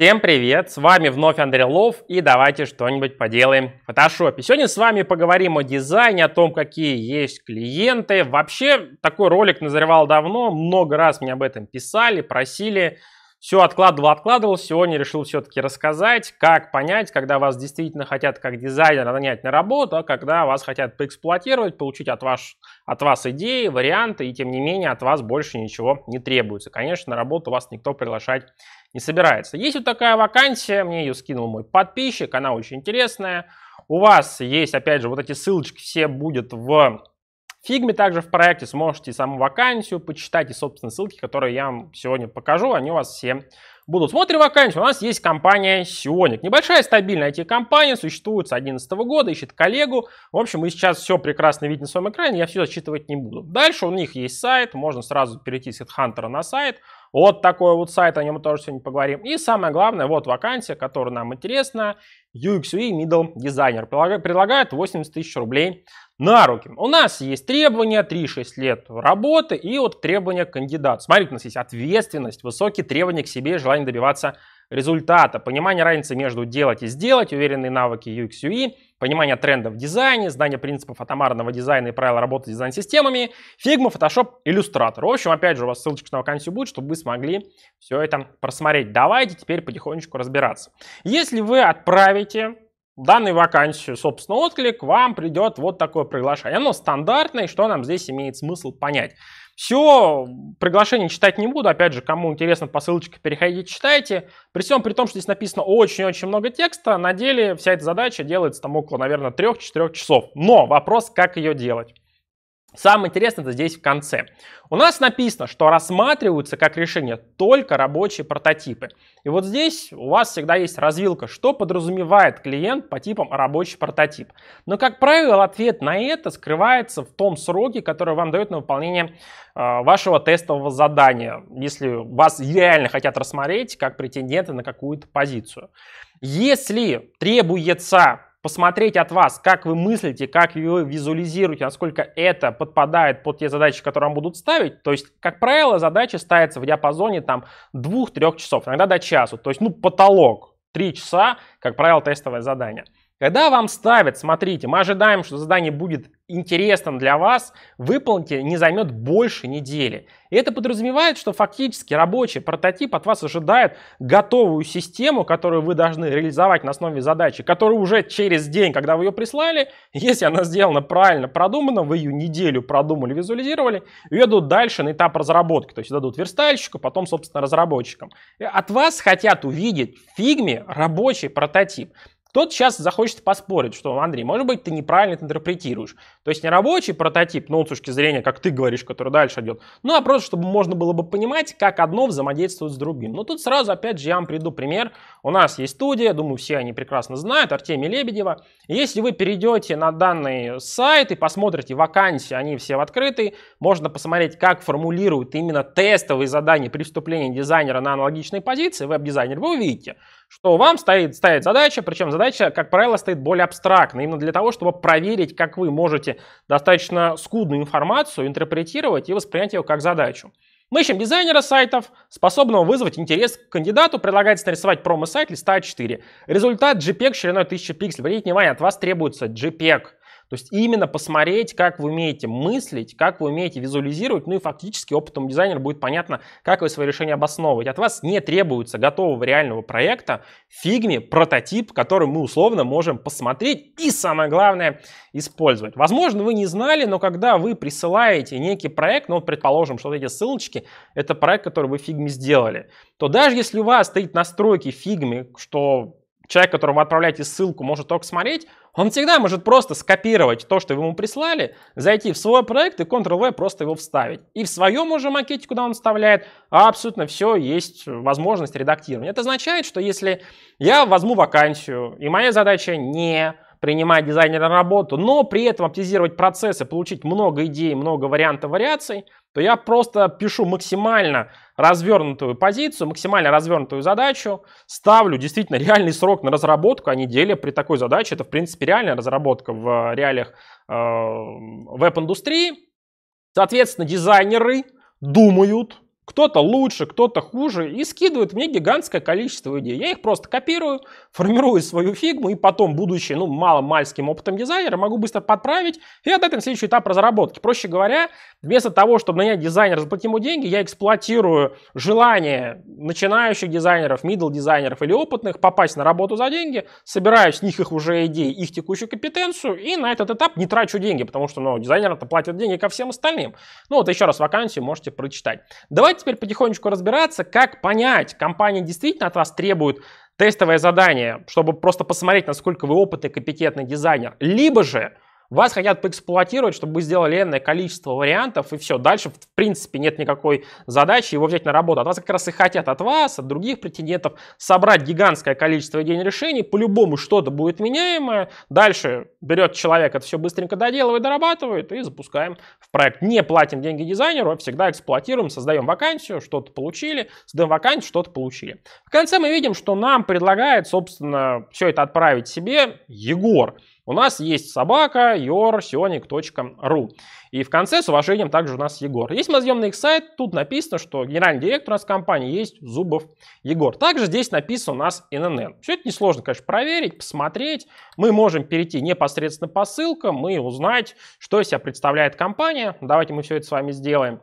Всем привет! С вами вновь Андрей Лов и давайте что-нибудь поделаем в фотошопе. Сегодня с вами поговорим о дизайне, о том, какие есть клиенты. Вообще, такой ролик назревал давно, много раз мне об этом писали, просили. Все откладывал, откладывал. Сегодня решил все-таки рассказать, как понять, когда вас действительно хотят как дизайнера нанять на работу, а когда вас хотят поэксплуатировать, получить от, вас от вас идеи, варианты, и тем не менее от вас больше ничего не требуется. Конечно, на работу вас никто приглашать не собирается. Есть вот такая вакансия, мне ее скинул мой подписчик, она очень интересная. У вас есть, опять же, вот эти ссылочки все будет в Фигме также в проекте сможете саму вакансию почитать и собственные ссылки, которые я вам сегодня покажу, они у вас все будут. Смотрим вакансию. У нас есть компания Сионик. Небольшая стабильная IT-компания, существует с 2011 года, ищет коллегу. В общем, мы сейчас все прекрасно видим на своем экране, я все зачитывать не буду. Дальше у них есть сайт, можно сразу перейти с HeadHunter на сайт. Вот такой вот сайт, о нем мы тоже сегодня поговорим. И самое главное, вот вакансия, которая нам интересна. UX UI Middle Designer. Предлагает 80 тысяч рублей на руки. У нас есть требования 3-6 лет работы и вот требования к кандидату. Смотрите, у нас есть ответственность, высокие требования к себе и желание добиваться результата, понимание разницы между делать и сделать, уверенные навыки UX UI, понимание трендов в дизайне, знание принципов атомарного дизайна и правил работы с дизайн-системами, Figma, Photoshop, Illustrator. В общем, опять же, у вас ссылочка на вакансию будет, чтобы вы смогли все это просмотреть. Давайте теперь потихонечку разбираться. Если вы отправите данной вакансию, собственно, отклик, вам придет вот такое приглашение. Оно стандартное, что нам здесь имеет смысл понять. Все, приглашение читать не буду, опять же, кому интересно, по ссылочке переходите, читайте. При всем при том, что здесь написано очень-очень много текста, на деле вся эта задача делается там около, наверное, 3-4 часов. Но вопрос, как ее делать. Самое интересное это здесь в конце. У нас написано, что рассматриваются как решение только рабочие прототипы. И вот здесь у вас всегда есть развилка, что подразумевает клиент по типам рабочий прототип. Но, как правило, ответ на это скрывается в том сроке, который вам дает на выполнение а, вашего тестового задания, если вас реально хотят рассмотреть как претендента на какую-то позицию. Если требуется посмотреть от вас, как вы мыслите, как вы визуализируете, насколько это подпадает под те задачи, которые вам будут ставить. То есть, как правило, задача ставится в диапазоне там 2-3 часов, иногда до часу. То есть, ну, потолок 3 часа, как правило, тестовое задание. Когда вам ставят, смотрите, мы ожидаем, что задание будет интересным для вас, выполните не займет больше недели. И это подразумевает, что фактически рабочий прототип от вас ожидает готовую систему, которую вы должны реализовать на основе задачи, которую уже через день, когда вы ее прислали, если она сделана правильно, продумана, вы ее неделю продумали, визуализировали, ее дадут дальше на этап разработки, то есть дадут верстальщику, потом, собственно, разработчикам. И от вас хотят увидеть в фигме рабочий прототип. Кто-то сейчас захочет поспорить, что, Андрей, может быть, ты неправильно это интерпретируешь. То есть не рабочий прототип, ну, с точки зрения, как ты говоришь, который дальше идет, ну, а просто, чтобы можно было бы понимать, как одно взаимодействует с другим. Но ну, тут сразу, опять же, я вам приду пример. У нас есть студия, думаю, все они прекрасно знают, Артемия Лебедева. Если вы перейдете на данный сайт и посмотрите вакансии, они все в открытой, можно посмотреть, как формулируют именно тестовые задания при вступлении дизайнера на аналогичные позиции, веб-дизайнер, вы увидите, что вам стоит, стоит задача, причем задача, как правило, стоит более абстрактно, именно для того, чтобы проверить, как вы можете достаточно скудную информацию интерпретировать и воспринять ее как задачу. Мы ищем дизайнера сайтов, способного вызвать интерес к кандидату, предлагается нарисовать промо-сайт листа 4 а Результат JPEG шириной 1000 пикселей. Обратите внимание, от вас требуется JPEG. То есть именно посмотреть, как вы умеете мыслить, как вы умеете визуализировать, ну и фактически опытом дизайнера будет понятно, как вы свои решения обосновывать. От вас не требуется готового реального проекта, фигме, прототип, который мы условно можем посмотреть и, самое главное, использовать. Возможно, вы не знали, но когда вы присылаете некий проект, ну, вот предположим, что вот эти ссылочки, это проект, который вы в фигме сделали, то даже если у вас стоит настройки фигме, что человек, которому вы отправляете ссылку, может только смотреть, он всегда может просто скопировать то, что вы ему прислали, зайти в свой проект и Ctrl-V просто его вставить. И в своем уже макете, куда он вставляет, абсолютно все есть возможность редактирования. Это означает, что если я возьму вакансию, и моя задача не принимая дизайнера на работу, но при этом оптимизировать процессы, получить много идей, много вариантов вариаций, то я просто пишу максимально развернутую позицию, максимально развернутую задачу, ставлю действительно реальный срок на разработку, а неделя при такой задаче, это в принципе реальная разработка в э, реалиях э, веб-индустрии. Соответственно, дизайнеры думают, кто-то лучше, кто-то хуже, и скидывает мне гигантское количество идей. Я их просто копирую, формирую свою фигму, и потом, будучи, ну, мало-мальским опытом дизайнера, могу быстро подправить и отдать им следующий этап разработки. Проще говоря, вместо того, чтобы нанять дизайнера, заплатить ему деньги, я эксплуатирую желание начинающих дизайнеров, middle дизайнеров или опытных попасть на работу за деньги, собираю с них их уже идеи, их текущую компетенцию, и на этот этап не трачу деньги, потому что, ну, дизайнер-то платит деньги ко всем остальным. Ну, вот еще раз вакансию можете прочитать. Давайте давайте теперь потихонечку разбираться, как понять, компания действительно от вас требует тестовое задание, чтобы просто посмотреть, насколько вы опытный, компетентный дизайнер, либо же вас хотят поэксплуатировать, чтобы вы сделали энное количество вариантов, и все. Дальше, в принципе, нет никакой задачи его взять на работу. От вас как раз и хотят, от вас, от других претендентов, собрать гигантское количество идей решений. По-любому что-то будет меняемое. Дальше берет человек это все быстренько доделывает, дорабатывает и запускаем в проект. Не платим деньги дизайнеру, а всегда эксплуатируем, создаем вакансию, что-то получили, создаем вакансию, что-то получили. В конце мы видим, что нам предлагает, собственно, все это отправить себе Егор. У нас есть собака yoursonic.ru. И в конце с уважением также у нас Егор. Если мы зайдем на их сайт, тут написано, что генеральный директор у нас компании есть Зубов Егор. Также здесь написано у нас ННН. Все это несложно, конечно, проверить, посмотреть. Мы можем перейти непосредственно по ссылкам и узнать, что из себя представляет компания. Давайте мы все это с вами сделаем.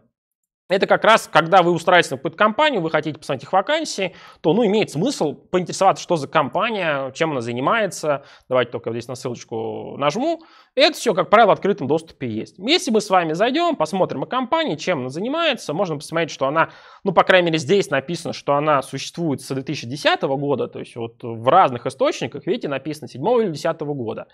Это как раз, когда вы устраиваетесь на какую-то компанию, вы хотите посмотреть их вакансии, то ну, имеет смысл поинтересоваться, что за компания, чем она занимается. Давайте только здесь на ссылочку нажму. Это все, как правило, в открытом доступе есть. Если мы с вами зайдем, посмотрим о компании, чем она занимается, можно посмотреть, что она, ну, по крайней мере, здесь написано, что она существует с 2010 года, то есть вот в разных источниках, видите, написано 7 или 10 года.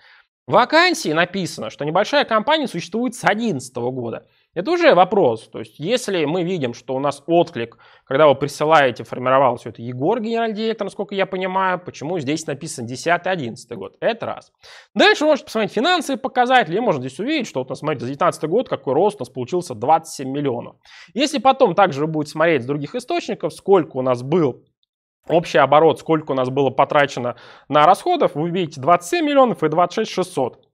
В вакансии написано, что небольшая компания существует с 2011 года. Это уже вопрос. То есть, если мы видим, что у нас отклик, когда вы присылаете, формировался это Егор, генеральный директор, насколько я понимаю, почему здесь написан 10-11 год. Это раз. Дальше вы можете посмотреть финансовые показатели, и можно здесь увидеть, что вот у нас, смотрите, за 19 год какой рост у нас получился 27 миллионов. Если потом также вы будете смотреть с других источников, сколько у нас был Общий оборот, сколько у нас было потрачено на расходов, вы видите 27 миллионов и 26 600.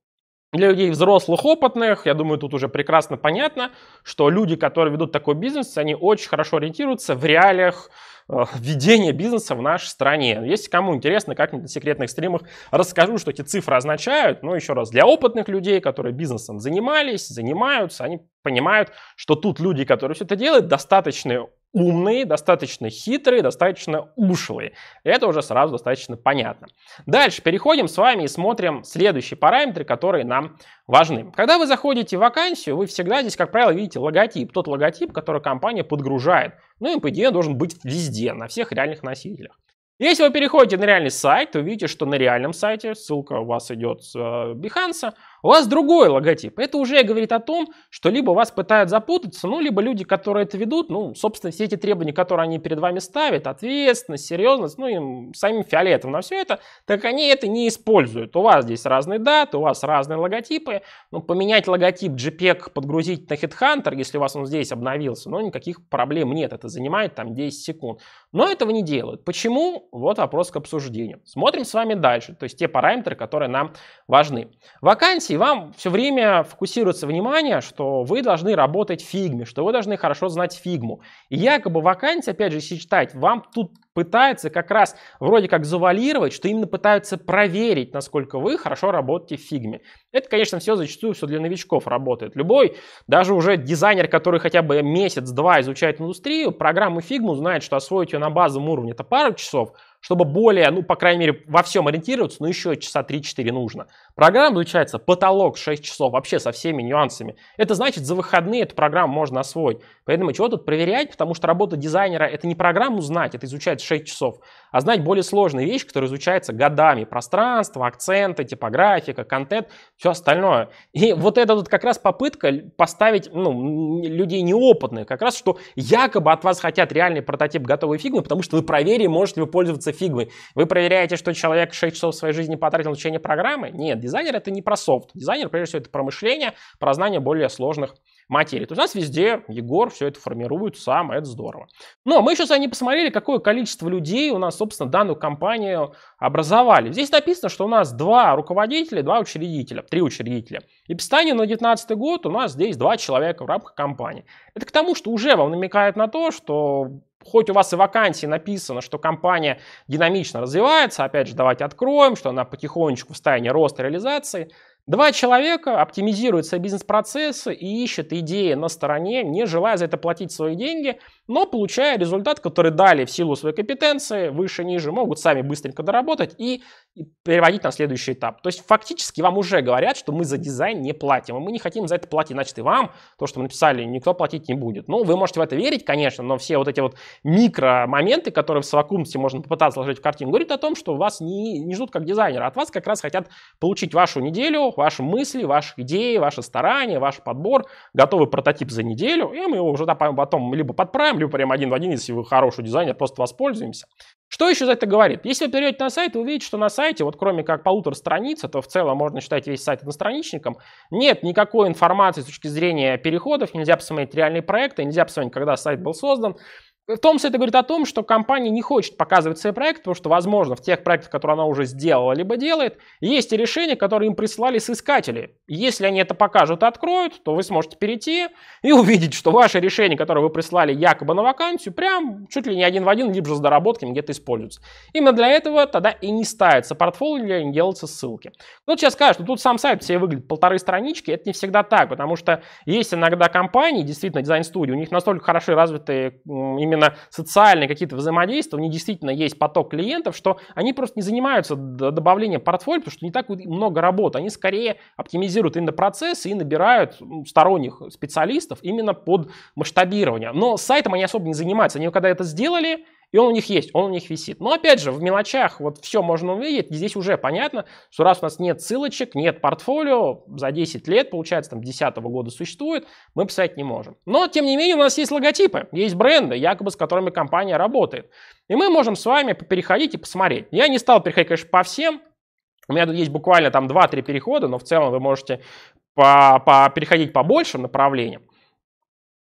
Для людей взрослых, опытных, я думаю, тут уже прекрасно понятно, что люди, которые ведут такой бизнес, они очень хорошо ориентируются в реалиях э, ведения бизнеса в нашей стране. Если кому интересно, как-нибудь на секретных стримах расскажу, что эти цифры означают. Но ну, еще раз, для опытных людей, которые бизнесом занимались, занимаются, они понимают, что тут люди, которые все это делают, достаточный умные, достаточно хитрые, достаточно ушлые. Это уже сразу достаточно понятно. Дальше переходим с вами и смотрим следующие параметры, которые нам важны. Когда вы заходите в вакансию, вы всегда здесь, как правило, видите логотип. Тот логотип, который компания подгружает. Ну и, по идее, должен быть везде, на всех реальных носителях. Если вы переходите на реальный сайт, то видите, что на реальном сайте ссылка у вас идет с э, Behance, у вас другой логотип. Это уже говорит о том, что либо вас пытают запутаться, ну, либо люди, которые это ведут, ну, собственно, все эти требования, которые они перед вами ставят, ответственность, серьезность, ну, им самим фиолетовым на все это, так они это не используют. У вас здесь разные даты, у вас разные логотипы. Ну, поменять логотип JPEG, подгрузить на HeadHunter, если у вас он здесь обновился, ну, никаких проблем нет. Это занимает там 10 секунд. Но этого не делают. Почему? Вот вопрос к обсуждению. Смотрим с вами дальше, то есть те параметры, которые нам важны. Вакансия и вам все время фокусируется внимание, что вы должны работать в фигме, что вы должны хорошо знать фигму. И якобы вакансия, опять же, если вам тут пытается как раз вроде как завалировать, что именно пытаются проверить, насколько вы хорошо работаете в фигме. Это, конечно, все зачастую все для новичков работает. Любой, даже уже дизайнер, который хотя бы месяц-два изучает индустрию, программу фигму знает, что освоить ее на базовом уровне это пару часов, чтобы более, ну, по крайней мере, во всем ориентироваться, ну, еще часа 3-4 нужно. Программа получается, потолок 6 часов, вообще со всеми нюансами. Это значит, за выходные эту программу можно освоить. Поэтому чего тут проверять, потому что работа дизайнера — это не программу знать, это изучать 5-6 часов, а знать более сложные вещи, которые изучаются годами. Пространство, акценты, типографика, контент, все остальное. И вот это вот как раз попытка поставить ну, людей неопытных, как раз, что якобы от вас хотят реальный прототип готовой фигмы, потому что вы проверили, можете вы пользоваться фигмой. Вы проверяете, что человек 6 часов своей жизни потратил на учение программы? Нет, дизайнер это не про софт. Дизайнер, прежде всего, это про мышление, про знание более сложных материи. То есть у нас везде Егор все это формирует сам, это здорово. Но мы еще с вами посмотрели, какое количество людей у нас, собственно, данную компанию образовали. Здесь написано, что у нас два руководителя, два учредителя, три учредителя. И по на 2019 год у нас здесь два человека в рамках компании. Это к тому, что уже вам намекает на то, что хоть у вас и вакансии написано, что компания динамично развивается, опять же, давайте откроем, что она потихонечку в состоянии роста реализации, Два человека оптимизируют свои бизнес-процессы и ищут идеи на стороне, не желая за это платить свои деньги – но получая результат, который дали в силу своей компетенции, выше, ниже, могут сами быстренько доработать и переводить на следующий этап. То есть фактически вам уже говорят, что мы за дизайн не платим, и мы не хотим за это платить, значит и вам, то, что мы написали, никто платить не будет. Ну, вы можете в это верить, конечно, но все вот эти вот микро-моменты, которые в совокупности можно попытаться сложить в картину, говорит о том, что вас не, не ждут как дизайнера, от вас как раз хотят получить вашу неделю, ваши мысли, ваши идеи, ваши старания, ваш подбор, готовый прототип за неделю, и мы его уже потом либо подправим, землю прям один в один, если вы хороший дизайнер, просто воспользуемся. Что еще за это говорит? Если вы перейдете на сайт, вы увидите, что на сайте, вот кроме как полутора страниц, это в целом можно считать весь сайт одностраничником, нет никакой информации с точки зрения переходов, нельзя посмотреть реальные проекты, нельзя посмотреть, когда сайт был создан, Томс это говорит о том, что компания не хочет показывать свой проект потому что, возможно, в тех проектах, которые она уже сделала либо делает, есть и решения, которые им присылали соискатели. Если они это покажут и откроют, то вы сможете перейти и увидеть, что ваше решение, которое вы прислали якобы на вакансию, прям чуть ли не один в один, либо же с доработками где-то используется. Именно для этого тогда и не ставится портфолио, или не делаются ссылки. кто ну, сейчас скажет, что тут сам сайт все выглядит полторы странички, это не всегда так, потому что есть иногда компании, действительно дизайн-студии, у них настолько хорошо развитые именно именно социальные какие-то взаимодействия, у них действительно есть поток клиентов, что они просто не занимаются добавлением портфолио, потому что не так много работы. Они скорее оптимизируют именно процессы и набирают сторонних специалистов именно под масштабирование. Но сайтом они особо не занимаются. Они когда это сделали, и он у них есть, он у них висит. Но опять же, в мелочах вот все можно увидеть. Здесь уже понятно, что раз у нас нет ссылочек, нет портфолио, за 10 лет, получается, там 10 года существует, мы писать не можем. Но, тем не менее, у нас есть логотипы, есть бренды, якобы с которыми компания работает. И мы можем с вами переходить и посмотреть. Я не стал переходить, конечно, по всем. У меня тут есть буквально там 2-3 перехода, но в целом вы можете по, по, переходить по большим направлениям.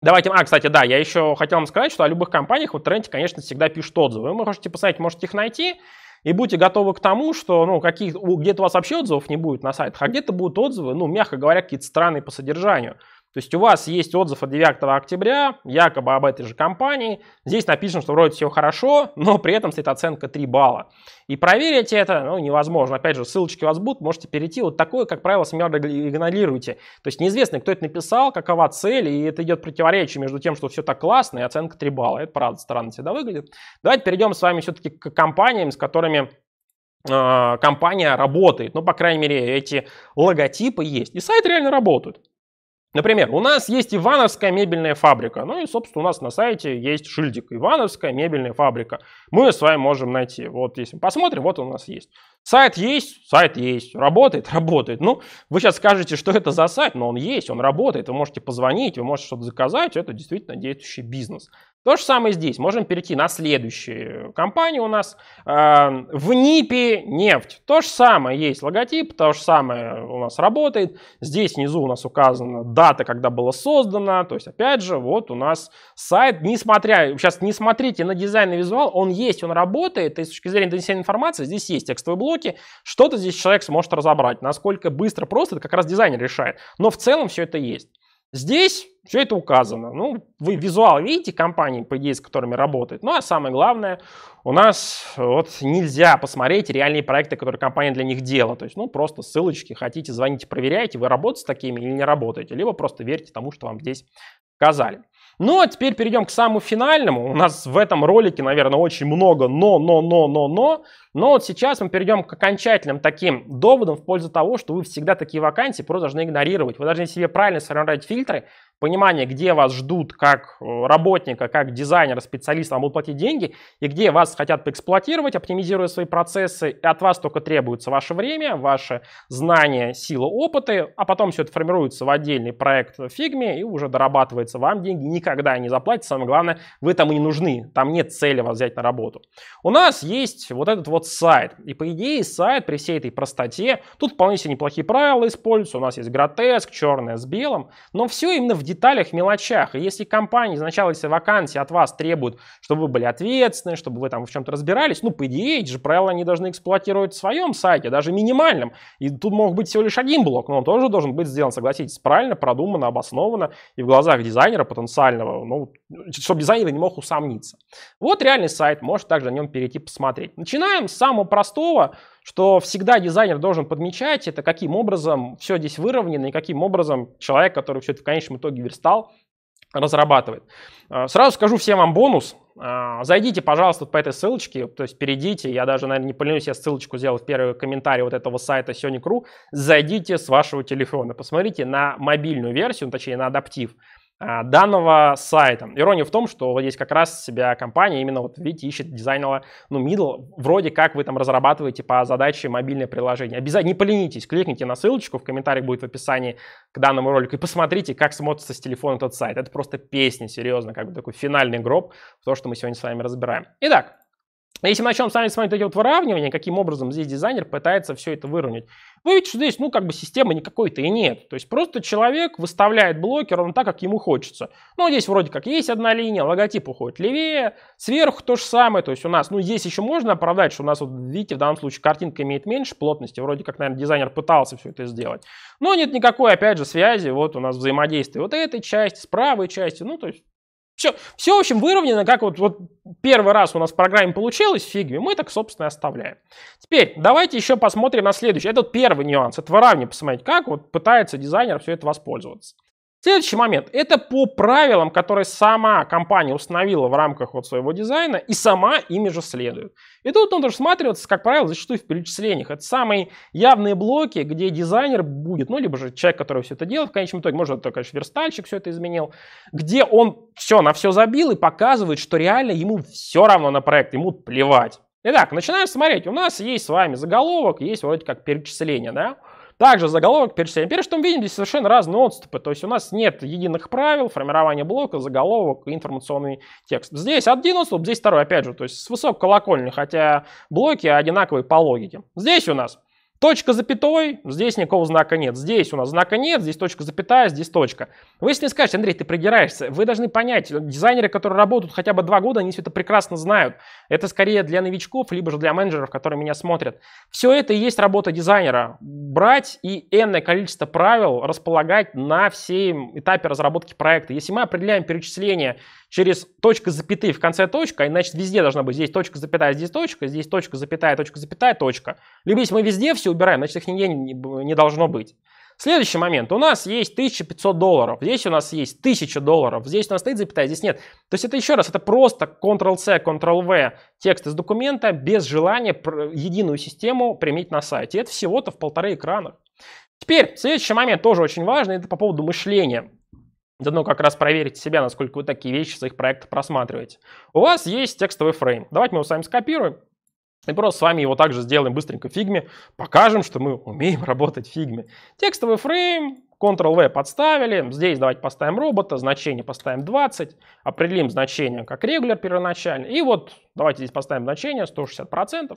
Давайте, а, кстати, да, я еще хотел вам сказать, что о любых компаниях вот Тренде, конечно, всегда пишут отзывы. Вы можете посмотреть, можете их найти, и будьте готовы к тому, что ну, каких, где-то у вас вообще отзывов не будет на сайтах, а где-то будут отзывы, ну, мягко говоря, какие-то странные по содержанию. То есть у вас есть отзыв от 9 октября, якобы об этой же компании. Здесь написано, что вроде все хорошо, но при этом стоит оценка 3 балла. И проверить это ну, невозможно. Опять же, ссылочки у вас будут, можете перейти. Вот такое, как правило, смело игнорируйте. То есть неизвестно, кто это написал, какова цель, и это идет противоречие между тем, что все так классно, и оценка 3 балла. Это правда странно всегда выглядит. Давайте перейдем с вами все-таки к компаниям, с которыми а, компания работает. Ну, по крайней мере, эти логотипы есть. И сайт реально работают. Например, у нас есть Ивановская мебельная фабрика. Ну и, собственно, у нас на сайте есть шильдик Ивановская мебельная фабрика. Мы с вами можем найти. Вот если посмотрим, вот он у нас есть. Сайт есть, сайт есть. Работает, работает. Ну, вы сейчас скажете, что это за сайт, но он есть, он работает. Вы можете позвонить, вы можете что-то заказать. Это действительно действующий бизнес. То же самое здесь. Можем перейти на следующую компанию у нас. Эм, в НИПе нефть. То же самое есть логотип, то же самое у нас работает. Здесь внизу у нас указана дата, когда было создано. То есть, опять же, вот у нас сайт. Несмотря, сейчас не смотрите на дизайн и визуал, он есть, он работает. И с точки зрения донесения информации здесь есть текстовые блоки. Что-то здесь человек сможет разобрать. Насколько быстро, просто, это как раз дизайнер решает. Но в целом все это есть. Здесь все это указано. Ну, вы визуал видите компании, по идее, с которыми работает. Ну, а самое главное, у нас вот нельзя посмотреть реальные проекты, которые компания для них делала. То есть, ну, просто ссылочки, хотите, звоните, проверяйте, вы работаете с такими или не работаете. Либо просто верьте тому, что вам здесь показали. Ну, а теперь перейдем к самому финальному. У нас в этом ролике, наверное, очень много но, но, но, но, но. Но вот сейчас мы перейдем к окончательным таким доводам в пользу того, что вы всегда такие вакансии просто должны игнорировать. Вы должны себе правильно сформировать фильтры, понимание, где вас ждут как э, работника, как дизайнера, специалиста, вам будут платить деньги, и где вас хотят поэксплуатировать, оптимизируя свои процессы, и от вас только требуется ваше время, ваши знания, сила, опыты, а потом все это формируется в отдельный проект в фигме и уже дорабатывается вам деньги, никогда не заплатите, самое главное, вы там и не нужны, там нет цели вас взять на работу. У нас есть вот этот вот сайт, и по идее сайт при всей этой простоте, тут вполне себе неплохие правила используются, у нас есть гротеск, черное с белым, но все именно в деталях, мелочах. И если компания изначально, если вакансия от вас требует, чтобы вы были ответственны, чтобы вы там в чем-то разбирались, ну, по идее, эти же правила они должны эксплуатировать в своем сайте, даже минимальном. И тут мог быть всего лишь один блок, но он тоже должен быть сделан, согласитесь, правильно, продуманно, обоснованно и в глазах дизайнера потенциального, ну, чтобы дизайнер не мог усомниться. Вот реальный сайт, может также на нем перейти посмотреть. Начинаем с самого простого, что всегда дизайнер должен подмечать, это каким образом все здесь выровнено и каким образом человек, который все это в конечном итоге верстал, разрабатывает. А, сразу скажу всем вам бонус. А, зайдите, пожалуйста, по этой ссылочке, то есть перейдите, я даже, наверное, не поленюсь, я ссылочку сделал в первый комментарий вот этого сайта Sonic.ru, зайдите с вашего телефона, посмотрите на мобильную версию, ну, точнее на адаптив, а, данного сайта. Ирония в том, что здесь как раз себя компания именно, вот видите, ищет дизайнера, ну, middle, вроде как вы там разрабатываете по задаче мобильное приложение. Обязательно не поленитесь, кликните на ссылочку, в комментариях будет в описании к данному ролику, и посмотрите, как смотрится с телефона этот сайт. Это просто песня, серьезно, как бы такой финальный гроб, то, что мы сегодня с вами разбираем. Итак, но если мы начнем с вами смотреть эти вот выравнивания, каким образом здесь дизайнер пытается все это выровнять, вы видите, что здесь, ну, как бы системы никакой-то и нет. То есть просто человек выставляет блоки ровно так, как ему хочется. Ну, здесь вроде как есть одна линия, логотип уходит левее, сверху то же самое. То есть у нас, ну, здесь еще можно оправдать, что у нас, вот видите, в данном случае картинка имеет меньше плотности. Вроде как, наверное, дизайнер пытался все это сделать. Но нет никакой, опять же, связи. Вот у нас взаимодействие вот этой части с правой частью. Ну, то есть все, все, в общем, выровнено, как вот, вот первый раз у нас в программе получилось в фигме, мы так, собственно, и оставляем. Теперь давайте еще посмотрим на следующий. Это вот первый нюанс, это выравнивание, посмотреть, как вот пытается дизайнер все это воспользоваться. Следующий момент. Это по правилам, которые сама компания установила в рамках вот своего дизайна и сама ими же следует. И тут он рассматривается, как правило, зачастую в перечислениях. Это самые явные блоки, где дизайнер будет, ну, либо же человек, который все это делает, в конечном итоге, может, это, конечно, верстальщик все это изменил, где он все на все забил и показывает, что реально ему все равно на проект, ему плевать. Итак, начинаем смотреть. У нас есть с вами заголовок, есть вроде как перечисление, да? Также заголовок, перечисление. Теперь, что мы видим, здесь совершенно разные отступы. То есть у нас нет единых правил формирования блока, заголовок и информационный текст. Здесь один отступ, здесь второй, опять же, то есть с высококолокольный, хотя блоки одинаковые по логике. Здесь у нас Точка запятой, здесь никакого знака нет. Здесь у нас знака нет, здесь точка запятая, здесь точка. Вы если не скажете, Андрей, ты придираешься, вы должны понять, дизайнеры, которые работают хотя бы два года, они все это прекрасно знают. Это скорее для новичков, либо же для менеджеров, которые меня смотрят. Все это и есть работа дизайнера. Брать и энное количество правил располагать на всем этапе разработки проекта. Если мы определяем перечисление через точка запятые в конце точка, иначе везде должна быть здесь точка запятая, здесь точка, здесь точка запятая, точка запятая, точка. Либо если мы везде все убираем, значит их нигде не, не должно быть. Следующий момент. У нас есть 1500 долларов, здесь у нас есть 1000 долларов, здесь у нас стоит запятая, здесь нет. То есть это еще раз, это просто Ctrl-C, Ctrl-V текст из документа без желания единую систему применить на сайте. Это всего-то в полторы экрана. Теперь, следующий момент тоже очень важный, это по поводу мышления. Дано ну, как раз проверить себя, насколько вы такие вещи в своих проектах просматриваете. У вас есть текстовый фрейм. Давайте мы его с вами скопируем. И просто с вами его также сделаем быстренько в фигме. Покажем, что мы умеем работать в фигме. Текстовый фрейм, Ctrl-V подставили. Здесь давайте поставим робота, значение поставим 20. Определим значение как регуляр первоначально. И вот давайте здесь поставим значение 160%.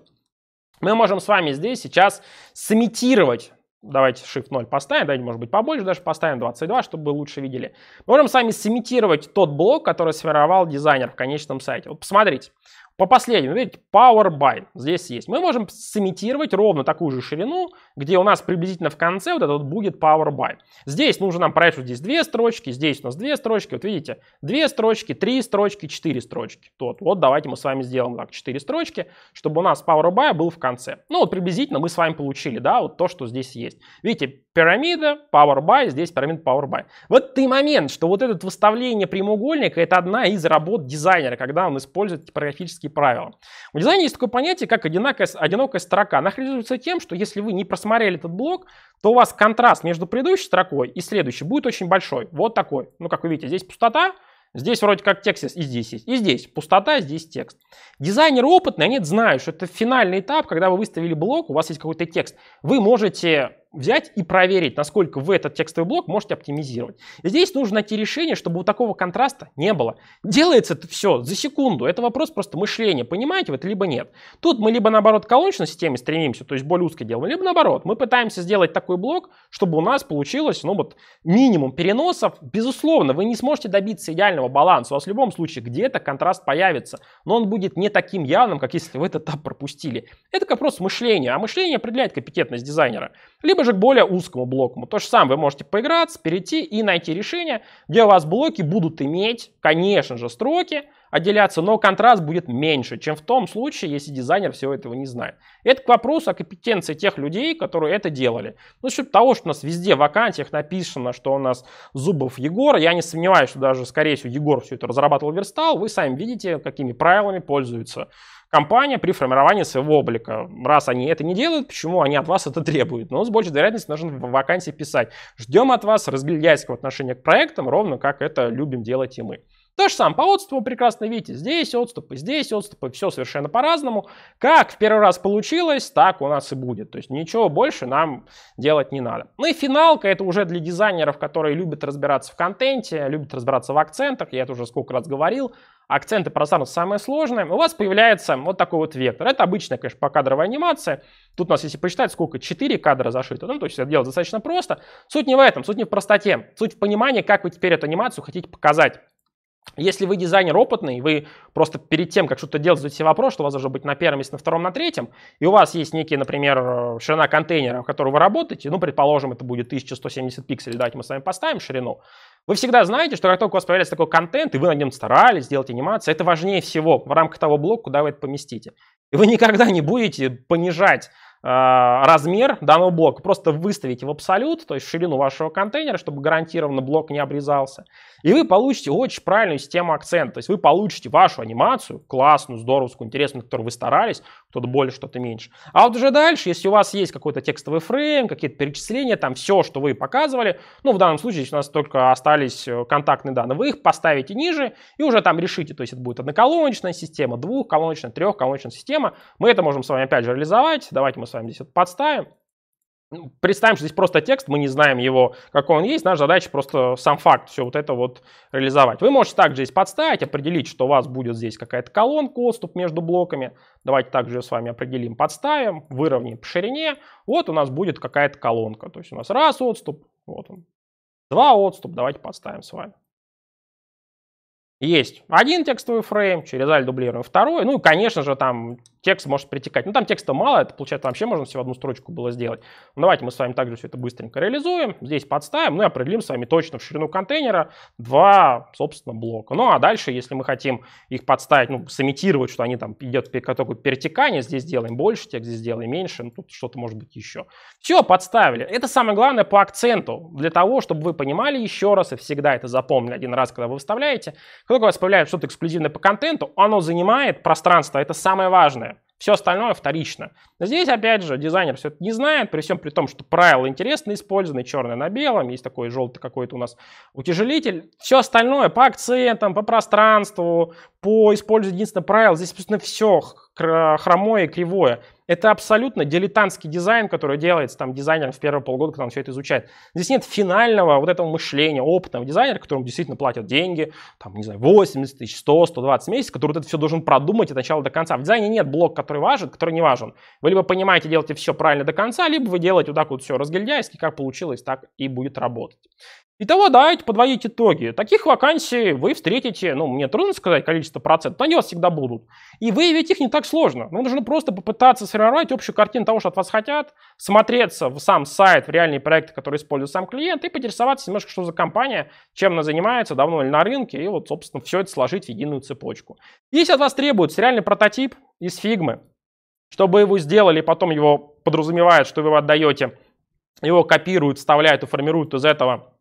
Мы можем с вами здесь сейчас сымитировать давайте Shift 0 поставим, давайте, может быть, побольше даже поставим, 22, чтобы вы лучше видели. Мы можем сами вами сымитировать тот блок, который сформировал дизайнер в конечном сайте. Вот посмотрите, по последнему, видите, power by здесь есть. Мы можем сымитировать ровно такую же ширину, где у нас приблизительно в конце вот этот будет power by. Здесь нужно нам проект, что здесь две строчки, здесь у нас две строчки. Вот видите, две строчки, три строчки, четыре строчки. Вот, вот давайте мы с вами сделаем так, четыре строчки, чтобы у нас power by был в конце. Ну вот приблизительно мы с вами получили, да, вот то, что здесь есть. Видите, пирамида, power by, здесь пирамида power by. Вот ты момент, что вот это выставление прямоугольника, это одна из работ дизайнера, когда он использует типографические статистические правила. У дизайна есть такое понятие, как одинакая, одинокая строка. Она характеризуется тем, что если вы не просмотрели этот блок, то у вас контраст между предыдущей строкой и следующей будет очень большой. Вот такой. Ну, как вы видите, здесь пустота, Здесь вроде как текст есть, и здесь есть, и здесь пустота, здесь текст. Дизайнеры опытные, они знают, что это финальный этап, когда вы выставили блок, у вас есть какой-то текст. Вы можете взять и проверить, насколько вы этот текстовый блок можете оптимизировать. здесь нужно найти решение, чтобы вот такого контраста не было. Делается это все за секунду. Это вопрос просто мышления. Понимаете вы это либо нет? Тут мы либо наоборот к колоночной системе стремимся, то есть более узкое делаем, либо наоборот. Мы пытаемся сделать такой блок, чтобы у нас получилось ну вот минимум переносов. Безусловно, вы не сможете добиться идеального баланса. У вас в любом случае где-то контраст появится, но он будет не таким явным, как если вы этот этап пропустили. Это вопрос мышления, а мышление определяет компетентность дизайнера. Либо же к более узкому блокому. То же самое, вы можете поиграться, перейти и найти решение, где у вас блоки будут иметь, конечно же, строки, отделяться, но контраст будет меньше, чем в том случае, если дизайнер всего этого не знает. Это к вопросу о компетенции тех людей, которые это делали. Ну, счет того, что у нас везде в вакансиях написано, что у нас Зубов Егор, я не сомневаюсь, что даже, скорее всего, Егор все это разрабатывал, верстал, вы сами видите, какими правилами пользуются компания при формировании своего облика. Раз они это не делают, почему они от вас это требуют? Но ну, с большей вероятностью нужно в вакансии писать. Ждем от вас разгильдяйского отношения к проектам, ровно как это любим делать и мы. То же самое по отступу прекрасно видите. Здесь отступы, здесь отступы, все совершенно по-разному. Как в первый раз получилось, так у нас и будет. То есть ничего больше нам делать не надо. Ну и финалка это уже для дизайнеров, которые любят разбираться в контенте, любят разбираться в акцентах. Я это уже сколько раз говорил. Акценты пространства самое сложное. У вас появляется вот такой вот вектор. Это обычная, конечно, покадровая анимация. Тут у нас, если посчитать, сколько, 4 кадра зашито. Ну, то есть это делать достаточно просто. Суть не в этом, суть не в простоте. Суть в понимании, как вы теперь эту анимацию хотите показать. Если вы дизайнер опытный, вы просто перед тем, как что-то делать, задаете себе вопрос, что у вас должно быть на первом месте, на втором, на третьем, и у вас есть некий, например, э, ширина контейнера, в котором вы работаете, ну, предположим, это будет 1170 пикселей, давайте мы с вами поставим ширину, вы всегда знаете, что как только у вас появляется такой контент, и вы над ним старались, сделать анимацию, это важнее всего в рамках того блока, куда вы это поместите. И вы никогда не будете понижать а, размер данного блока. Просто выставите в абсолют, то есть ширину вашего контейнера, чтобы гарантированно блок не обрезался. И вы получите очень правильную систему акцента. То есть вы получите вашу анимацию, классную, здоровскую, интересную, которую вы старались, кто-то больше, что-то меньше. А вот уже дальше, если у вас есть какой-то текстовый фрейм, какие-то перечисления, там все, что вы показывали, ну в данном случае у нас только остались э, контактные данные, вы их поставите ниже и уже там решите, то есть это будет одноколоночная система, двухколоночная, трехколоночная система. Мы это можем с вами опять же реализовать. Давайте мы с вами подставим. Ну, представим, что здесь просто текст, мы не знаем его, какой он есть. Наша задача просто сам факт, все вот это вот реализовать. Вы можете также здесь подставить, определить, что у вас будет здесь какая-то колонка, отступ между блоками. Давайте также с вами определим, подставим, выровняем по ширине. Вот у нас будет какая-то колонка. То есть у нас раз отступ, вот он, два отступ. Давайте подставим с вами. Есть один текстовый фрейм, через аль дублируем второй. Ну и, конечно же, там текст может притекать. Ну, там текста мало, это, получается, вообще можно всего одну строчку было сделать. Ну, давайте мы с вами также все это быстренько реализуем. Здесь подставим, ну и определим с вами точно в ширину контейнера два, собственно, блока. Ну, а дальше, если мы хотим их подставить, ну, сымитировать, что они там идет такое перетекание, здесь делаем больше текст, здесь делаем меньше, ну, тут что-то может быть еще. Все, подставили. Это самое главное по акценту, для того, чтобы вы понимали еще раз и всегда это запомнили один раз, когда вы выставляете. Когда у вас появляется что-то эксклюзивное по контенту, оно занимает пространство, это самое важное. Все остальное вторично. Здесь, опять же, дизайнер все это не знает, при всем при том, что правила интересно использованы, черное на белом, есть такой желтый какой-то у нас утяжелитель. Все остальное по акцентам, по пространству, по использованию единственного правила. здесь, собственно, все хромое и кривое. Это абсолютно дилетантский дизайн, который делается там дизайнером в первые полгода, когда он все это изучает. Здесь нет финального вот этого мышления опытного дизайнера, которому действительно платят деньги, там, не знаю, 80 тысяч, 100, 120 месяцев, который вот это все должен продумать от начала до конца. В дизайне нет блок, который важен, который не важен. Вы либо понимаете, делаете все правильно до конца, либо вы делаете вот так вот все разгильдяйски, как получилось, так и будет работать. Итого, давайте подводить итоги. Таких вакансий вы встретите, ну, мне трудно сказать количество процентов, но они у вас всегда будут. И выявить их не так сложно. Вам нужно просто попытаться сформировать общую картину того, что от вас хотят, смотреться в сам сайт, в реальные проекты, которые использует сам клиент, и поинтересоваться немножко, что за компания, чем она занимается, давно ли на рынке, и вот, собственно, все это сложить в единую цепочку. Если от вас требуется реальный прототип из фигмы, чтобы его сделали, и потом его подразумевают, что вы его отдаете, его копируют, вставляют и формируют из этого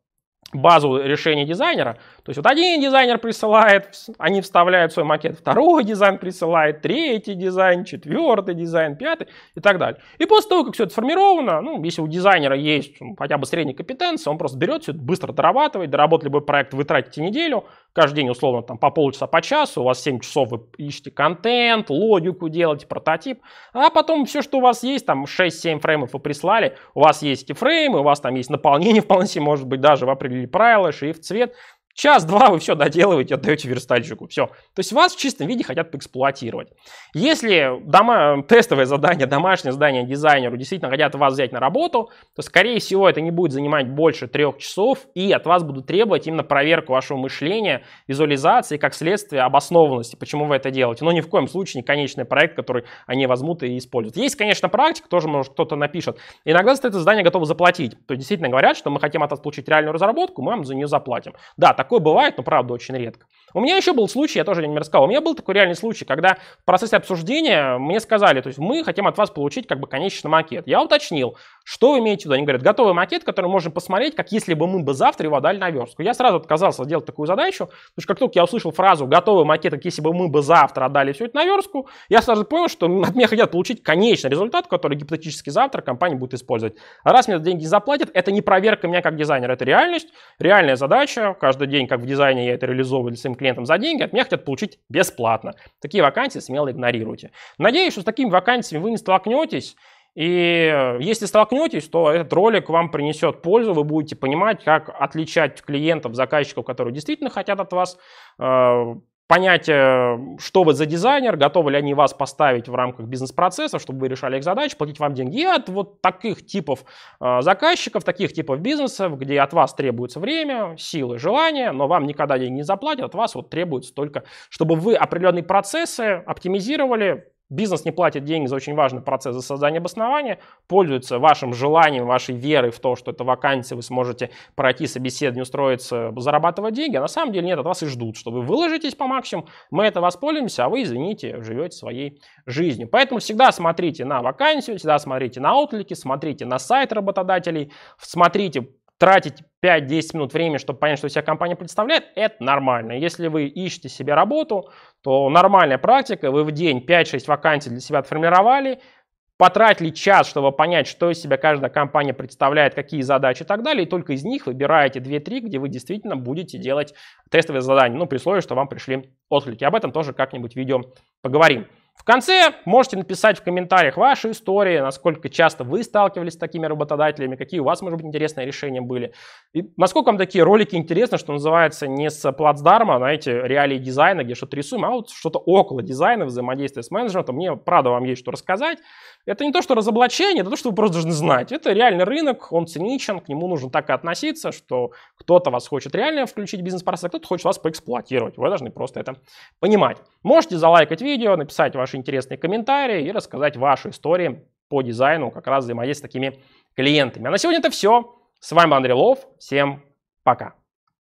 базу решения дизайнера, то есть вот один дизайнер присылает, они вставляют свой макет, второй дизайн присылает, третий дизайн, четвертый дизайн, пятый и так далее. И после того, как все это сформировано, ну, если у дизайнера есть ну, хотя бы средний компетенция, он просто берет все это, быстро дорабатывает, доработать любой проект вы тратите неделю, каждый день условно там по полчаса, по часу, у вас 7 часов вы ищете контент, логику делаете, прототип, а потом все, что у вас есть, там 6-7 фреймов вы прислали, у вас есть эти фреймы, у вас там есть наполнение вполне себе, может быть, даже вы определили правила, шрифт, цвет, Час-два вы все доделываете, отдаете верстальщику, все. То есть вас в чистом виде хотят поэксплуатировать. Если дома, тестовое задание, домашнее задание дизайнеру действительно хотят вас взять на работу, то, скорее всего, это не будет занимать больше трех часов, и от вас будут требовать именно проверку вашего мышления, визуализации, как следствие обоснованности, почему вы это делаете. Но ни в коем случае не конечный проект, который они возьмут и используют. Есть, конечно, практика, тоже, может, кто-то напишет. Иногда за это задание готовы заплатить. То есть действительно говорят, что мы хотим от вас получить реальную разработку, мы вам за нее заплатим. Да, Такое бывает, но правда очень редко. У меня еще был случай, я тоже не рассказал, у меня был такой реальный случай, когда в процессе обсуждения мне сказали, то есть мы хотим от вас получить как бы конечный макет. Я уточнил, что вы имеете в виду. Они говорят, готовый макет, который можем посмотреть, как если бы мы бы завтра его дали на верстку. Я сразу отказался делать такую задачу, потому что как только я услышал фразу «готовый макет, как если бы мы бы завтра отдали все это на верстку», я сразу понял, что от меня хотят получить конечный результат, который гипотетически завтра компания будет использовать. А раз мне деньги заплатят, это не проверка меня как дизайнера, это реальность, реальная задача. Каждый день, как в дизайне, я это реализовываю для своим клиентам клиентам за деньги, от меня хотят получить бесплатно. Такие вакансии смело игнорируйте. Надеюсь, что с такими вакансиями вы не столкнетесь. И э, если столкнетесь, то этот ролик вам принесет пользу, вы будете понимать, как отличать клиентов, заказчиков, которые действительно хотят от вас, э, понять, э, что вы за дизайнер, готовы ли они вас поставить в рамках бизнес-процесса, чтобы вы решали их задачи, платить вам деньги. И от вот таких типов э, заказчиков, таких типов бизнесов, где от вас требуется время, силы, желания, но вам никогда деньги не заплатят, от вас вот требуется только, чтобы вы определенные процессы оптимизировали, Бизнес не платит деньги за очень важный процесс за создание обоснования, пользуется вашим желанием, вашей верой в то, что это вакансия, вы сможете пройти собеседование, устроиться, зарабатывать деньги, а на самом деле нет, от вас и ждут, что вы выложитесь по максимуму, мы это воспользуемся, а вы, извините, живете своей жизнью. Поэтому всегда смотрите на вакансию, всегда смотрите на отклики, смотрите на сайт работодателей, смотрите тратить 5-10 минут времени, чтобы понять, что себя компания представляет, это нормально. Если вы ищете себе работу, то нормальная практика, вы в день 5-6 вакансий для себя отформировали, потратили час, чтобы понять, что из себя каждая компания представляет, какие задачи и так далее, и только из них выбираете 2-3, где вы действительно будете делать тестовые задания, ну, при условии, что вам пришли отклики. Об этом тоже как-нибудь в видео поговорим. В конце можете написать в комментариях ваши истории, насколько часто вы сталкивались с такими работодателями, какие у вас, может быть, интересные решения были. И насколько вам такие ролики интересны, что называется, не с плацдарма, а, знаете, реалии дизайна, где что-то рисуем, а вот что-то около дизайна, взаимодействия с менеджментом. Мне, правда, вам есть что рассказать. Это не то, что разоблачение, это то, что вы просто должны знать. Это реальный рынок, он циничен, к нему нужно так и относиться, что кто-то вас хочет реально включить в бизнес-процесс, а кто-то хочет вас поэксплуатировать. Вы должны просто это понимать. Можете залайкать видео, написать ваши интересные комментарии и рассказать ваши истории по дизайну, как раз взаимодействия с такими клиентами. А на сегодня это все. С вами был Андрей Лов. Всем пока.